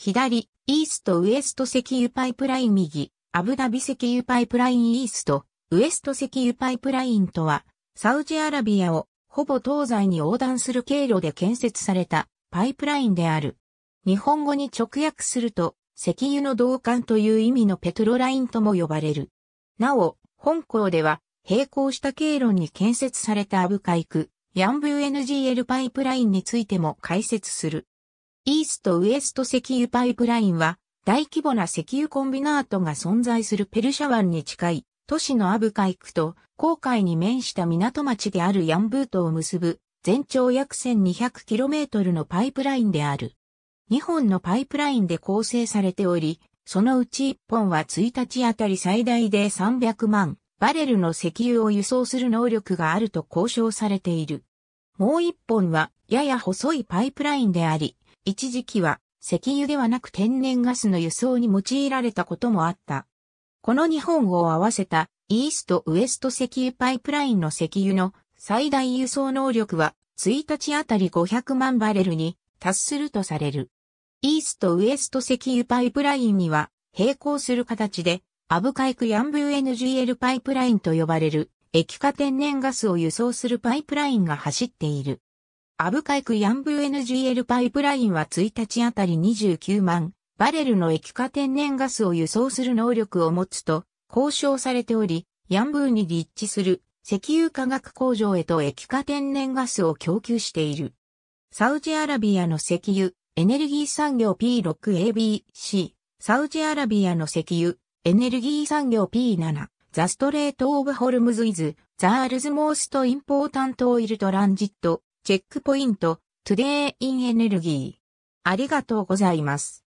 左、イーストウエスト石油パイプライン右、アブダビ石油パイプラインイースト、ウエスト石油パイプラインとは、サウジアラビアをほぼ東西に横断する経路で建設されたパイプラインである。日本語に直訳すると、石油の導管という意味のペトロラインとも呼ばれる。なお、本校では、並行した経路に建設されたアブカイク、ヤンブー n g l パイプラインについても解説する。イーストウエスト石油パイプラインは、大規模な石油コンビナートが存在するペルシャ湾に近い、都市のアブカイクと、航海に面した港町であるヤンブートを結ぶ、全長約 1200km のパイプラインである。2本のパイプラインで構成されており、そのうち1本は1日あたり最大で300万バレルの石油を輸送する能力があると交渉されている。もう1本はやや細いパイプラインであり、一時期は石油ではなく天然ガスの輸送に用いられたこともあった。この日本を合わせたイーストウエスト石油パイプラインの石油の最大輸送能力は1日あたり500万バレルに達するとされる。イーストウエスト石油パイプラインには並行する形でアブカイクヤンブー NGL パイプラインと呼ばれる液化天然ガスを輸送するパイプラインが走っている。アブカイクヤンブ NGL パイプラインは1日あたり29万バレルの液化天然ガスを輸送する能力を持つと交渉されており、ヤンブーに立地する石油化学工場へと液化天然ガスを供給している。サウジアラビアの石油、エネルギー産業 P6ABC、サウジアラビアの石油、エネルギー産業 P7、ザストレートオブホルムズイズ、ザールズモーストインポータントオイルトランジット、チェックポイント、トゥデイインエネルギー。ありがとうございます。